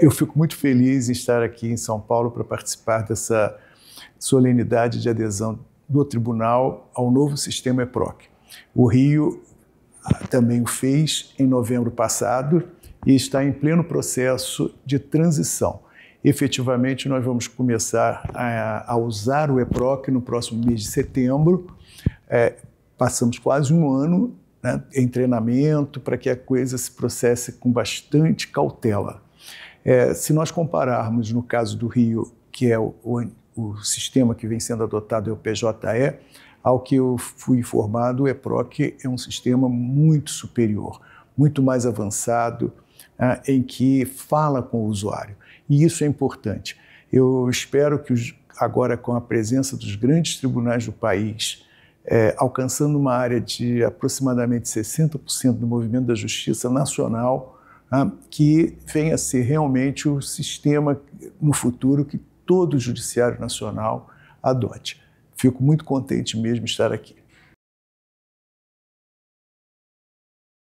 Eu fico muito feliz em estar aqui em São Paulo para participar dessa solenidade de adesão do tribunal ao novo sistema EPROC. O Rio também o fez em novembro passado e está em pleno processo de transição. Efetivamente, nós vamos começar a, a usar o EPROC no próximo mês de setembro. É, passamos quase um ano né, em treinamento para que a coisa se processe com bastante cautela. É, se nós compararmos no caso do Rio, que é o, o, o, sistema que vem sendo adotado é o PJE, ao que eu fui informado, o EPROC é um sistema muito superior, muito mais avançado, ah, em que fala com o usuário. E isso é importante. Eu espero que os, agora, com a presença dos grandes tribunais do país, é, alcançando uma área de aproximadamente 60% do movimento da justiça nacional, ah, que venha a ser realmente o sistema no futuro que todo o Judiciário Nacional adote. Fico muito contente mesmo de estar aqui.